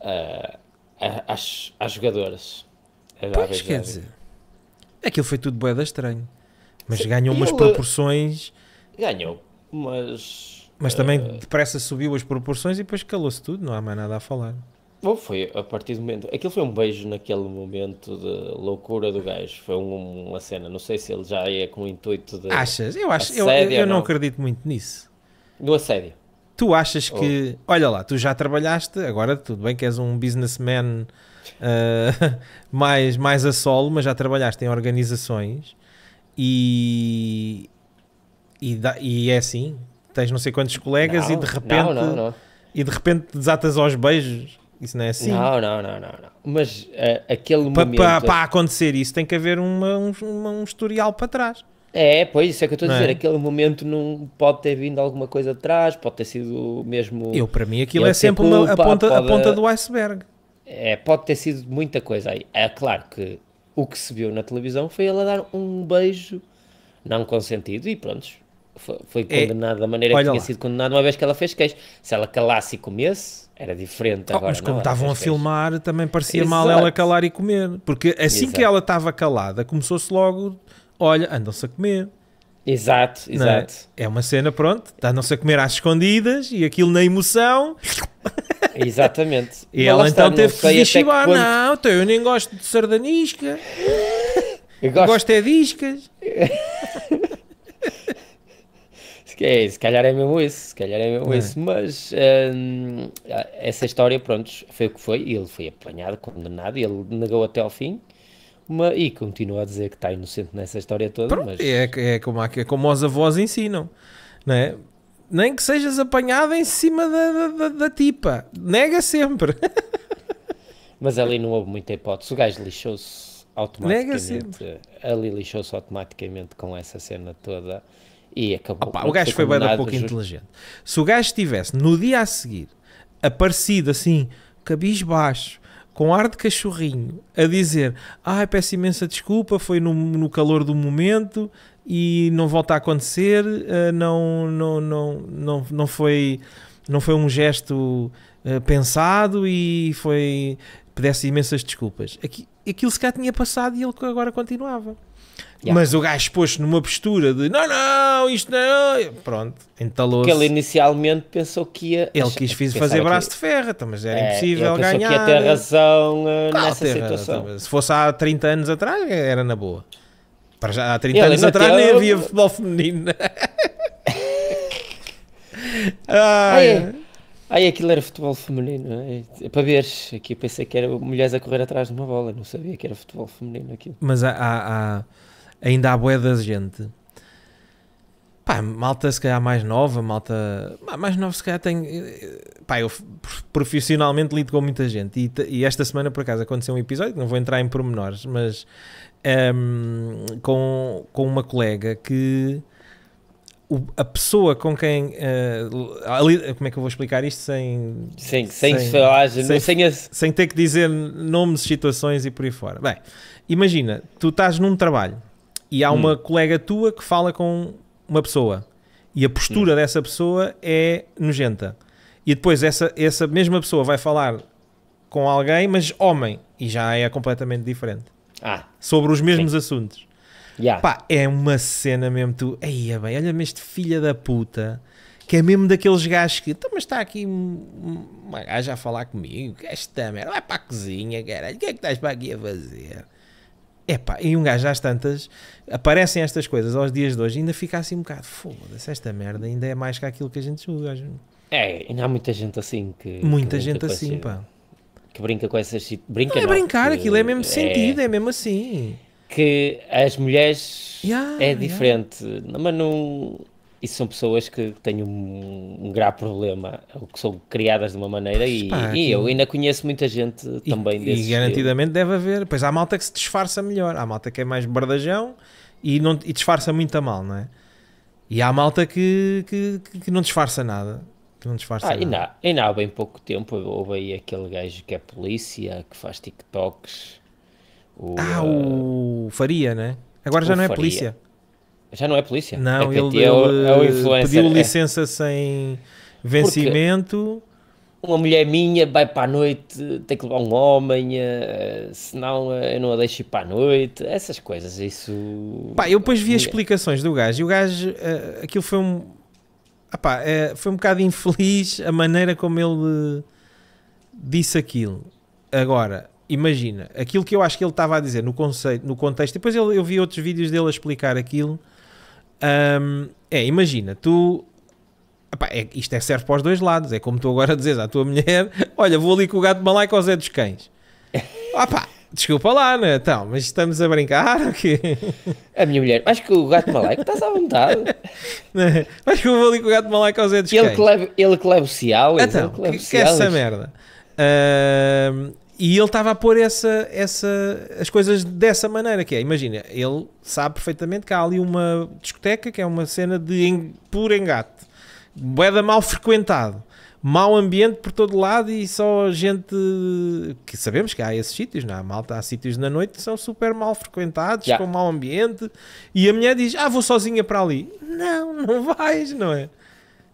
eh, às, jogadoras. A pois quer dizer, aquilo foi tudo boeda estranho. Mas Sim, ganhou umas eh, proporções. Ganhou, mas mas também uh, depressa subiu as proporções e depois calou-se tudo, não há mais nada a falar. Bom, foi a partir do momento. Aquilo foi um beijo naquele momento de loucura do gajo. Foi um, uma cena. Não sei se ele já é com o intuito de. Achas? Eu acho. Eu, eu, eu não, acredito muito nisso. No assédio. Tu achas que. Oh. Olha lá, tu já trabalhaste, agora tudo bem que és um businessman uh, <laughs> mais, mais a solo, mas já trabalhaste em organizações e. E, da, e é assim, tens não sei quantos colegas não, e de repente não, não, e de repente desatas aos beijos. Isso não é assim. Não, não, não, não. Mas uh, aquele pa, momento. Para é- pa acontecer isso tem que haver uma, um, uma, um historial para trás. É, é pois, isso é que eu estou a dizer. É? Aquele momento não pode ter vindo alguma coisa de trás, pode ter sido mesmo. Eu, para mim, aquilo é sempre culpa, uma, a, ponta, pode, a ponta do iceberg. É, pode ter sido muita coisa aí. É claro que o que se viu na televisão foi ela dar um beijo não consentido e pronto, foi condenada é, da maneira que tinha lá. sido condenada uma vez que ela fez queijo. Se ela calasse e comesse, era diferente. Oh, agora, oh, mas como estavam a filmar, também parecia Exato. mal ela calar e comer. Porque assim Exato. que ela estava calada, começou-se logo: olha, andam-se a comer. Exato, é? exato. É? é? uma cena, pronto, andam-se a comer às escondidas e aquilo na emoção. Exatamente. <laughs> e ela então teve que chibar. Quando... Não, então, eu nem gosto de sardanisca. <laughs> Eu gosto, eu gosto é de iscas. <laughs> É, se calhar é mesmo isso, se calhar é mesmo é. isso, mas hum, essa história, pronto, foi o que foi, ele foi apanhado, condenado, ele negou até ao fim, uma, e continua a dizer que está inocente nessa história toda, pronto, mas... É, é, como, é como os avós ensinam, não é? Nem que sejas apanhado em cima da, da, da tipa, nega sempre. <laughs> mas ali não houve muita hipótese, o gajo lixou-se automaticamente, nega sempre. Eh, ali lixou-se automaticamente com essa cena toda e acabou. Opa, o gajo foi bem pouco inteligente. Se o gajo tivesse no dia a seguir aparecido assim, cabisbaixo, com ar de cachorrinho, a dizer: Ai, ah, peço imensa desculpa, foi no, no calor do momento e não volta a acontecer, uh, não, não, não, não, não, foi, não foi um gesto uh, pensado e foi. pedesse imensas desculpas. Aqui, aquilo se calhar tinha passado e ele agora continuava. Yeah. Mas o gajo pôs-se numa postura de não, não, isto não. Pronto, entalou-se. Porque ele inicialmente pensou que ia. Ele quis fazer braço que... de ferro, então, mas era é, impossível ele ganhar. que ia ter razão eh, claro, nessa ter situação. Se fosse há 30 anos atrás, era na boa. Para já, há 30 ele anos atrás nem havia futebol feminino. <laughs> Ai. Ai, ai, aquilo era futebol feminino. É? é, para veres, aqui eu pensei que era mulheres a correr atrás de uma bola, não sabia que era futebol feminino aquilo. Mas há... há, há ainda há bué da gente. Pá, malta se calhar mais nova, malta. Mais nova se calhar tem. Pá, eu profissionalmente lido com muita gente. E, e, esta semana por acaso aconteceu um episódio, não vou entrar em pormenores, mas. Um, ehm, com, com uma colega que. O, a pessoa com quem. Uh, ali, como é que eu vou explicar isto sem. Sim, sem, sem, falar, sem, sem, sem, sem ter que dizer nomes, situações e por aí fora. Bem, imagina, tu estás num trabalho e há hum. uma colega tua que fala com uma pessoa e a postura hum. dessa pessoa é nojenta. E depois essa, essa mesma pessoa vai falar com alguém, mas homem, e já é completamente diferente. Ah. Sobre os mesmos Sim. assuntos. Yeah. Pá, é uma cena mesmo tu. Aí, bem, olha-me este filho da puta. Que é mesmo daqueles gajos que. Então, mas está aqui uma gaja a falar comigo. Que esta merda. Vai para a cozinha, caralho. O que é que estás para aqui a fazer? Epá, e um gajo às tantas aparecem estas coisas aos dias de hoje ainda fica assim um bocado, foda-se, esta merda ainda é mais que aquilo que a gente julga. É, ainda há muita gente assim que. Muita que gente assim, pá. Que brinca com essas. Brinca não, é não é brincar, aquilo é mesmo é, sentido, é mesmo assim. Que as mulheres yeah, é diferente, yeah. mas não. Isso são pessoas que têm um, um grave problema, ou que são criadas de uma maneira e, Pá, e eu ainda conheço muita gente e, também desse E garantidamente estilo. deve haver. Pois há malta que se disfarça melhor, há malta que é mais bardajão e, não, e disfarça muito a mal, não é? E há malta que, que, que não disfarça nada. Que não disfarça ah, nada. Ainda, há, ainda há bem pouco tempo houve aí aquele gajo que é polícia, que faz TikToks. O, ah, o uh, Faria, né? Agora já não é Faria. polícia. Já não é polícia? Não, é ele, é o, é o Pediu é. licença é. sem vencimento. Porque uma mulher minha vai para a noite, tem que levar um homem, eh, senão eh, eu não a deixo ir para a noite, essas coisas, isso... Pá, eu depois vi as explicações do gajo, e o gajo, eh, aquilo foi um... Apá, foi um bocado infeliz a maneira como ele disse aquilo. Agora, imagina, aquilo que eu acho que ele estava a dizer no, conceito, no contexto, depois eu, eu vi outros vídeos dele a explicar aquilo... Um, é, imagina, tu. Epá, é, isto é serve para os dois lados. É como tu agora <laughs> dizes à tua mulher: Olha, vou ali com o gato malaico ao Zé dos Cães. Ah, <laughs> pá, desculpa lá, né? Então, mas estamos a brincar. Que... A minha mulher, acho que o gato malaico estás à vontade. <laughs> acho que eu vou ali com o gato malaico ao Zé dos ele Cães. Que leve, ele que leva o Cial. Então, ele que, que, que é essa merda. Uh, e ele estava a pôr essa, essa, as coisas dessa maneira, que é, imagina, ele sabe perfeitamente que há ali uma discoteca que é uma cena de en, puro engate, boeda mal frequentado, mau ambiente por todo lado e só gente que sabemos que há esses sítios, não há malta, há sítios na noite que são super mal frequentados, yeah. com mau ambiente, e a mulher diz, ah, vou sozinha para ali. Não, <laughs> não vais, não é?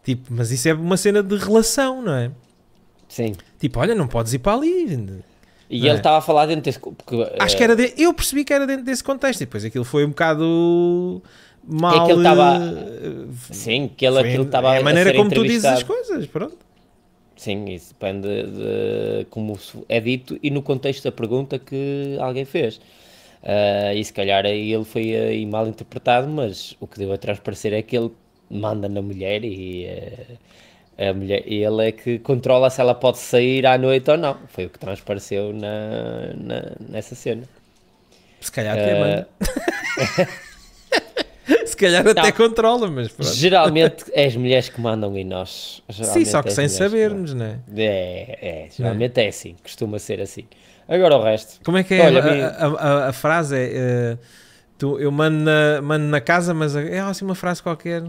Tipo, mas isso é uma cena de relação, não é? Sim. Tipo, olha, não podes ir para ali. E é? ele estava a falar dentro desse. Porque, Acho é... que era. De... Eu percebi que era dentro desse contexto e depois aquilo foi um bocado. Mal. É que ele estava. Eh, sim, que ele, foi... estava. É a maneira a como tu dizes as coisas, pronto. Sim, isso depende de, de como é dito e no contexto da pergunta que alguém fez. Uh, e se calhar ele foi aí mal interpretado, mas o que deu a transparecer é que ele manda na mulher e. Uh, a mulher, ele é que controla se ela pode sair à noite ou não. Foi o que transpareceu na, na nessa cena. Se calhar até uh... manda. <laughs> se calhar não, até controla, mas pronto. Geralmente é as mulheres que mandam e nós. Sim, só é que é sem sabermos, que né? É, é, geralmente é. é assim, costuma ser assim. Agora o resto. Como é que é Olha, a, a, a, a, frase? É, uh, tu, eu mando na, mando na casa, mas é assim uma frase qualquer.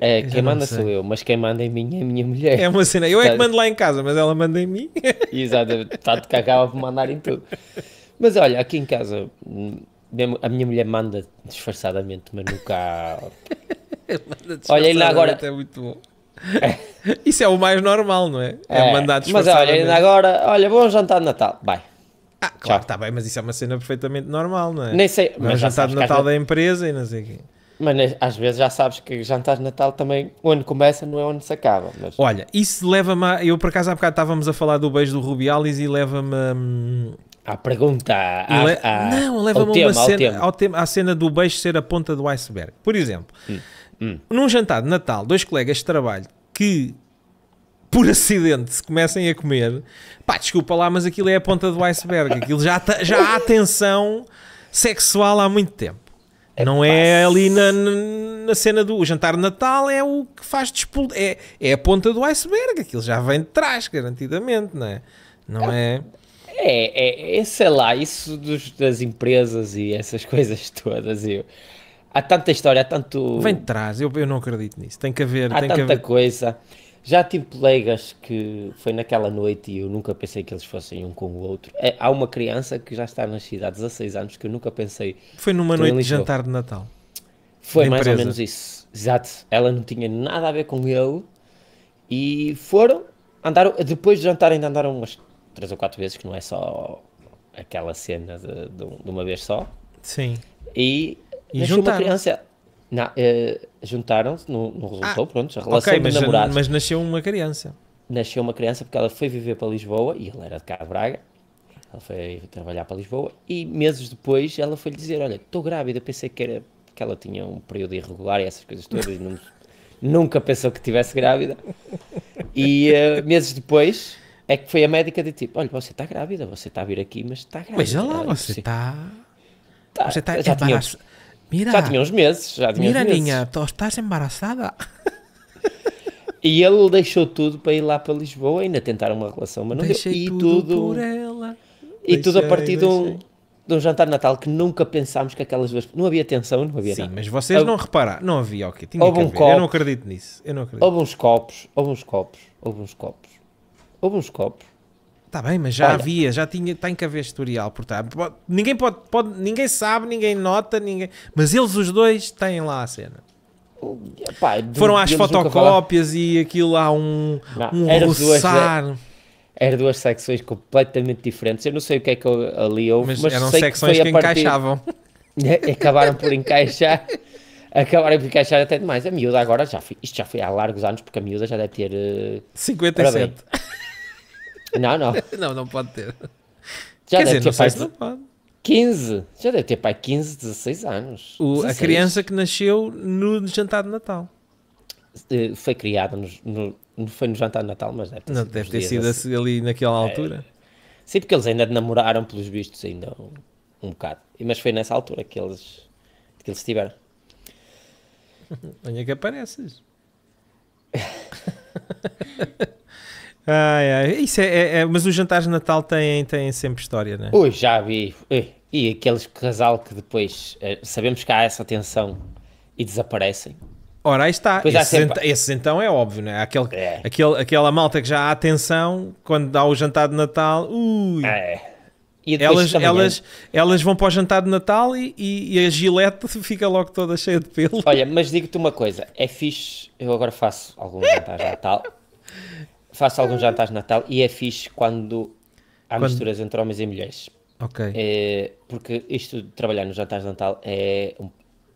É, quem manda sou eu, mas quem manda em mim é a minha mulher. É uma cena, eu é que mando lá em casa, mas ela manda em mim. <laughs> Exato, está de cagava por mandar em tudo. Mas olha, aqui em casa, a minha mulher manda disfarçadamente, mas nunca. Há... manda olha, ainda agora. É muito bom. <laughs> Isso é o mais normal, não é? É, é mandar disfarçadamente. Mas olha, ainda agora, olha, bom jantar de Natal, vai. Ah, claro, está bem, mas isso é uma cena perfeitamente normal, não é? Nem sei, não é mas. jantar de Natal da empresa e não sei o quê. Mas né, às vezes já sabes que jantar de Natal também, onde começa não é onde se acaba. Mas... Olha, isso leva-me a... Eu por acaso há bocado estávamos a falar do beijo do Rubiales e leva-me a... À hum, pergunta, à, le... à... Não, leva-me tema, cena, ao tema. Ao tema, à cena do beijo ser a ponta do iceberg. Por exemplo, hum. Hum. num jantar de Natal, dois colegas de trabalho que por acidente se comecem a comer, pá, desculpa lá, mas aquilo é a ponta do iceberg. Aquilo já, tá, já há tensão sexual há muito tempo. É não é ali na, na cena do jantar de Natal, é o que faz despol... é, é a ponta do iceberg, aquilo já vem de trás, garantidamente, não é? Não é? É, é, é sei é lá, isso dos, das empresas e essas <laughs> coisas todas. Eu, há tanta história, há tanto. Vem de trás, eu, eu não acredito nisso. Tem que haver. Há tanta haver... coisa. Já tive colegas que foi naquela noite e eu nunca pensei que eles fossem um com o outro. É, há uma criança que já está na cidade há 16 anos que eu nunca pensei. Foi numa noite de jantar de Natal. Foi mais ou menos isso. Exato. Ela não tinha nada a ver com ele e foram, andaram, depois de jantar ainda andaram umas 3 ou 4 vezes, que não é só aquela cena de, de uma vez só. Sim. E, e juntaram. uma criança Uh, Juntaram-se, não, não, resultou, ah, pronto, relação okay, mas, Mas nasceu uma criança. Nasceu uma criança porque ela foi viver para Lisboa e ele era de cá de Braga. Ela foi trabalhar para Lisboa e meses depois ela foi lhe dizer: Olha, estou grávida. Pensei que, era, que ela tinha um período irregular e essas coisas todas e não, <laughs> nunca pensou que estivesse grávida. E uh, meses depois é que foi a médica de tipo: Olha, você está grávida, você está a vir aqui, mas está grávida. Veja lá, você está. Tá, você está Mira, já tinha uns meses, já tinha mira, Ninha, tu estás embaraçada. <laughs> E ele deixou tudo para ir lá para Lisboa, ainda tentar uma relação, mas não deixei deu. E tudo, tudo por ela. E deixei, tudo a partir de um, de um, jantar de Natal que nunca pensámos que aquelas duas. Não havia tensão, não havia Sim, nada. mas vocês não repararam, não havia o tinha um copo, Eu não acredito nisso. Eu não acredito. Houve uns copos, houve uns copos, houve uns copos, houve uns copos. Está bem, mas já Olha. havia, já tinha, tem que haver historial, portanto. Pode, ninguém pode, pode, ninguém sabe, ninguém nota, ninguém. Mas eles os dois têm lá a cena. Epá, Foram às fotocópias e aquilo lá um, não, um era roçar. Duas, é, eram duas secções completamente diferentes. Eu não sei o que é que ali houve, mas, mas eram secções que, que partir... encaixavam. <laughs> Acabaram por encaixar. Acabaram por encaixar até demais. A miúda agora já foi, isto já foi há largos anos, porque a miúda já deve ter uh, eh, 57. Não, não. <laughs> não, não pode ter. Já Quer deve dizer, ter pai de... 15. Já deve ter pai 15, 16 anos. O, 16. A criança que nasceu no jantar de Natal. Eh, foi criada no, no, foi no jantar de Natal, mas deve ter não sido, deve ter sido assim. ali naquela eh, altura. Sim, porque eles ainda namoraram, pelos vistos, ainda um, um bocado. Mas foi nessa altura que eles, que eles tiveram. <laughs> Olha é que apareces. <laughs> Ah, Isso é, é, é mas os jantares de Natal têm, têm sempre história, né? Ui, já vi. E aqueles casal que depois eh, sabemos que há essa tensão e desaparecem. Ora, aí está. Esses, sempre... ent esses, então é óbvio, né? Aquele, é. Aquele, aquela malta que já há tensão quando dá o jantar de Natal. Ui. É. Elas, elas, elas vão para o jantar de Natal e, e, e, a gilete <laughs> fica logo toda cheia de pelo. Olha, mas digo-te uma coisa: é fixe, eu agora faço algum jantar de Natal <laughs> faço alguns jantares de Natal e é fixe quando há quando... misturas entre homens e mulheres. Ok. É, porque isto de trabalhar nos jantares de Natal é,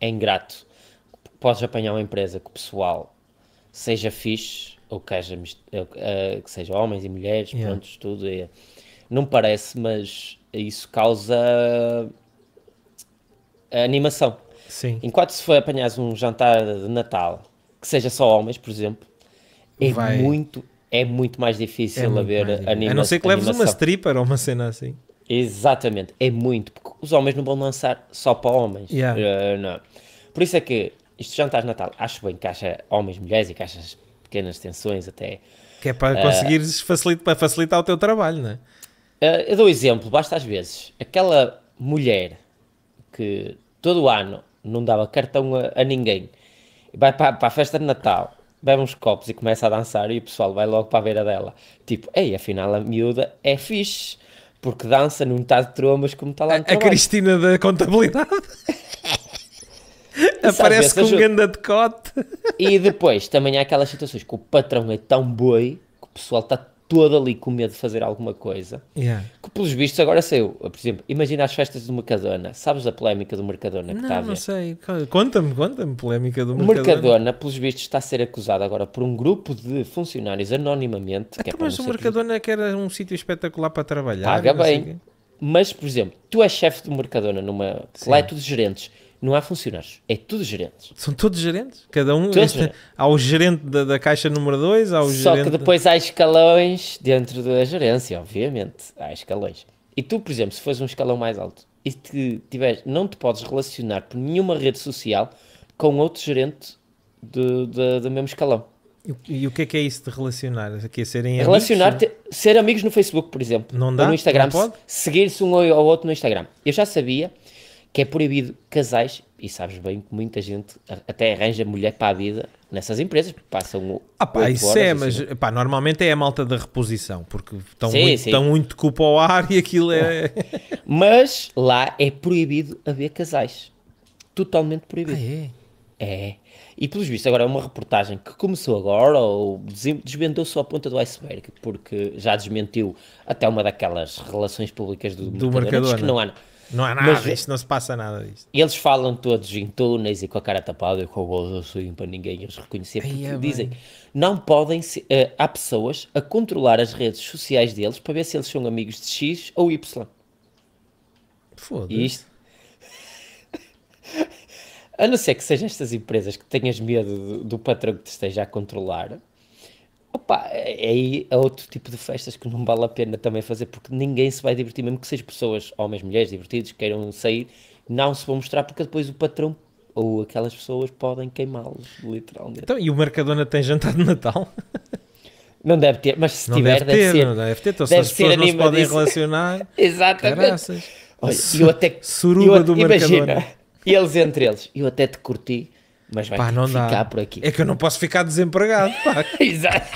é ingrato. Podes apanhar uma empresa que o pessoal seja fixe, ou que, haja, uh, que seja homens e mulheres, yeah. pronto, tudo. É. Não parece, mas isso causa eh, animação. Sim. Enquanto se for apanhar um jantar de Natal que seja só homens, por exemplo, é Vai... muito é muito mais difícil é haver mais A não ser que leves uma stripper ou uma cena assim. Exatamente, é muito, porque os homens não vão lançar só para homens. Yeah. Uh, não. Por isso é que isto jantar de Natal, acho bem que haja homens, mulheres e que haja pequenas tensões até. Que é para uh, conseguires facilitar, para facilitar o teu trabalho, não é? Uh, eu dou um exemplo, basta às vezes. Aquela mulher que todo ano não dava cartão a, a ninguém vai para, para a festa de Natal bebe uns copos e começa a dançar e o pessoal vai logo para a beira dela. Tipo, ei, afinal a miúda é fixe, porque dança num tá de trombas como está lá no A, a Cristina da Contabilidade. <laughs> Aparece com um ganda de cote. E depois também há aquelas situações que o patrão é tão boi que o pessoal está todo ali com medo de fazer alguma coisa. Yeah. Que pelos vistos agora saiu. Por exemplo, imagina as festas do Mercadona. Sabes a polémica do Mercadona que não, está a ver? Não sei. Conta-me, conta-me polémica do Mercadona. Mercadona, pelos vistos, está a ser acusado agora por um grupo de funcionários anonimamente. Até que é então, mas o Mercadona é que era um sítio espetacular para trabalhar. Paga bem. Mas, por exemplo, tu és chefe do Mercadona numa. Sim. Lá é tudo gerentes não há funcionários, é tudo gerentes. São todos gerentes? Cada um? Este, gerentes. Há o gerente da, da caixa número 2, há o Só gerente... que depois há escalões dentro da gerência, obviamente, há escalões. E tu, por exemplo, se fores um escalão mais alto e te tiveres, não te podes relacionar por nenhuma rede social com outro gerente do, do, do mesmo escalão. E, e o que é que é isso de relacionar? Aqui é, é serem relacionar amigos? Relacionar, ser amigos no Facebook, por exemplo. Não dá? Ou no Instagram. Seguir-se um ao outro no Instagram. Eu já sabia que é proibido casais, e sabes bem que muita gente até arranja mulher para a vida nessas empresas, porque passam. Ah, pá, isso horas, é, assim, mas assim. pá, normalmente é a malta da reposição, porque estão, muito, estão muito culpa ao ar e aquilo é. <laughs> mas lá é proibido haver casais. Totalmente proibido. Ah, é. é. E pelos vistos, agora é uma reportagem que começou agora ou desvendou só a ponta do iceberg, porque já desmentiu até uma daquelas relações públicas do, do mercador, né? que né? não há. Não há nada, mas, não se passa nada. disso. Eles falam todos em túneis e com a cara tapada e com o bolso assim para ninguém os reconhecer. Porque é dizem, mãe. não podem. Se, uh, há pessoas a controlar as redes sociais deles para ver se eles são amigos de X ou Y. Foda-se. <laughs> A não ser que sejam estas empresas que tenhas medo do, do patrão que te esteja a controlar, Opa, é, é aí é outro tipo de festas que não vale a pena também fazer, porque ninguém se vai divertir, mesmo que sejam pessoas, homens, mulheres, divertidos, queiram sair, não se vão mostrar, porque depois o patrão ou aquelas pessoas podem queimá-los, literalmente. Então, e o Mercadona tem jantar de Natal? Não deve ter, mas se não tiver, deve, deve ter, ser. Não deve ter, então deve as pessoas não se podem relacionar. <laughs> Exatamente. Olha, eu até. Suruba eu, do imagina, Mercadona. eles entre eles, eu até te curti mas vai pá, não ficar dá. por aqui. É que eu não posso ficar desempregado, pá. <laughs> Exato.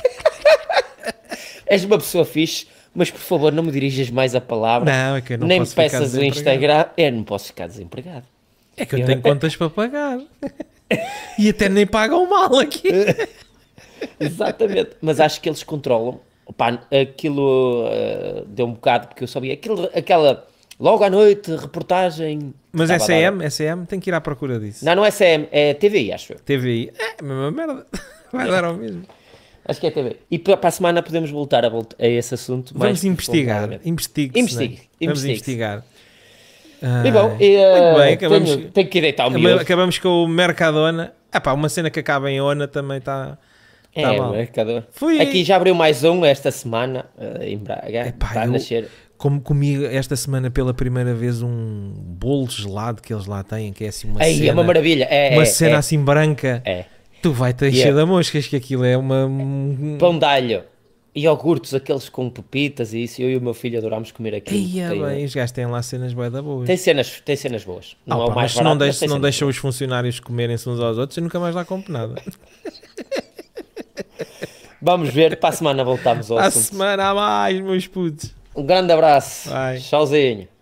<laughs> És uma pessoa fixe, mas por favor não me dirijas mais a palavra. Não, é que eu não Nem posso me peças o Instagram. Eu é, não posso ficar desempregado. É que eu, eu tenho contas para pagar. <laughs> e até nem pagam mal aqui. Exatamente. Mas acho que eles controlam. Opa, aquilo uh, deu um bocado, porque eu sabia. Aquilo, aquela Logo à noite, reportagem. Mas é tá, CM, tá, tá. é tem que ir à procura disso. Não, não é CM, é TVI, acho eu. TVI, é a mesma merda. <laughs> Vai dar ao mesmo. Acho que é TV. E para a semana podemos voltar a, voltar a esse assunto. Vamos investigar. Né? Investigue. Investigue. Né? Vamos investigar. e bom, e, uh, muito bem, acabamos, tenho, tenho que deitar o meu. Acabamos com o Mercadona. Ah pá, uma cena que acaba em ONA também está. Tá é, mal. Mercadona. Fui... Aqui já abriu mais um esta semana eh, em Braga. Epá, tá eu, a nascer como comi esta semana pela primeira vez um bolo gelado que eles lá têm, que é assim uma Ei, cena. É uma maravilha. É, uma é, cena é. assim branca. É. Tu vai te encher yeah. de moscas, que aquilo é uma. É. Pão de alho. Iogurtes, aqueles com pepitas e isso, eu e o meu filho adorámos comer aquilo. É e tem... É- bem, os gajos têm lá cenas boas da boas. Tem cenas, tem cenas boas. Não, não ah, é o mais barato, não deixa, não deixam os funcionários comerem-se uns aos outros e nunca mais lá compro nada. Vamos ver, para a semana voltamos ao a assunto. Para a semana a mais, meus putos. Um grande abraço. Tchauzinho.